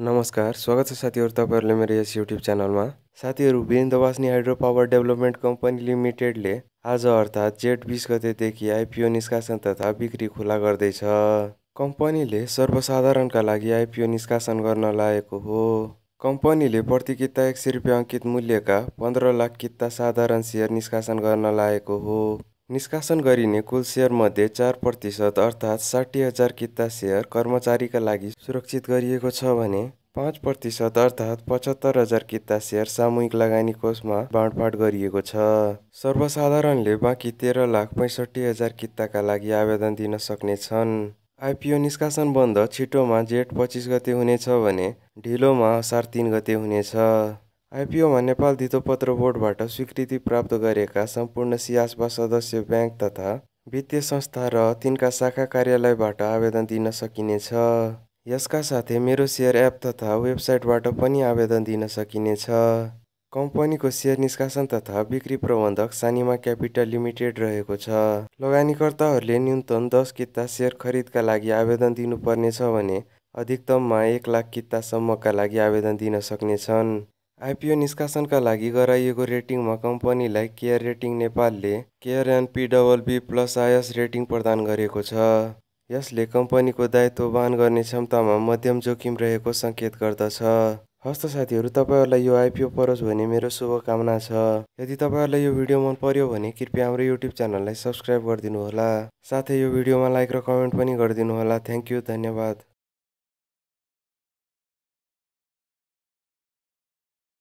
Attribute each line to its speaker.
Speaker 1: नमस्कार स्वागत छ साथीहरू तपाईँहरूले मेरो यस युट्युब च्यानलमा साथीहरू बास्नी हाइड्रो पावर डेभलपमेन्ट कम्पनी लिमिटेडले आज अर्थात् जेठ बिस गतेदेखि आइपिओ निष्कासन तथा बिक्री खुला गर्दैछ कम्पनीले सर्वसाधारणका लागि आइपिओ निष्कासन गर्न लागेको हो कम्पनीले प्रति किता एक सय रुपियाँ अङ्कित मूल्यका पन्ध्र लाख किता साधारण सेयर निष्कासन गर्न लागेको हो निष्कासन गरिने कुल सेयरमध्ये चार प्रतिशत अर्थात् साठी हजार किता सेयर कर्मचारीका लागि सुरक्षित गरिएको छ भने पाँच प्रतिशत अर्थात् पचहत्तर हजार किता सेयर सामूहिक लगानी कोषमा बाँडफाँड गरिएको छ सर्वसाधारणले बाँकी तेह्र लाख पैँसठी हजार किताका लागि आवेदन दिन सक्नेछन् आइपिओ निष्कासन बन्द छिटोमा जेठ पच्चिस गते हुनेछ भने ढिलोमा असार तिन गते हुनेछ आइपिओमा नेपाल धितोपत्र बोर्डबाट स्वीकृति प्राप्त गरेका सम्पूर्ण सियासबा सदस्य ब्याङ्क तथा वित्तीय संस्था र तिनका शाखा कार्यालयबाट आवेदन दिन सकिनेछ यसका साथै मेरो सेयर एप तथा वेबसाइटबाट पनि आवेदन दिन सकिनेछ कम्पनीको सेयर निष्कासन तथा बिक्री प्रबन्धक सानिमा क्यापिटल लिमिटेड रहेको छ लगानीकर्ताहरूले न्यूनतम दस किता सेयर खरिदका लागि आवेदन दिनुपर्नेछ भने अधिकतममा एक लाख कितासम्मका लागि आवेदन दिन सक्नेछन् आइपिओ निष्कासनका लागि गराइएको रेटिङमा कम्पनीलाई केयर रेटिङ नेपालले केयर डबल बी प्लस आयस रेटिङ प्रदान गरेको छ यसले कम्पनीको दायित्व वान गर्ने क्षमतामा मध्यम जोखिम रहेको सङ्केत गर्दछ हस्त साथीहरू तपाईँहरूलाई यो आइपिओ परोस् भन्ने मेरो शुभकामना छ यदि तपाईँहरूलाई यो भिडियो मन पर्यो भने कृपया हाम्रो युट्युब च्यानललाई सब्सक्राइब गरिदिनुहोला साथै यो भिडियोमा लाइक र कमेन्ट पनि गरिदिनुहोला थ्याङ्क यू धन्यवाद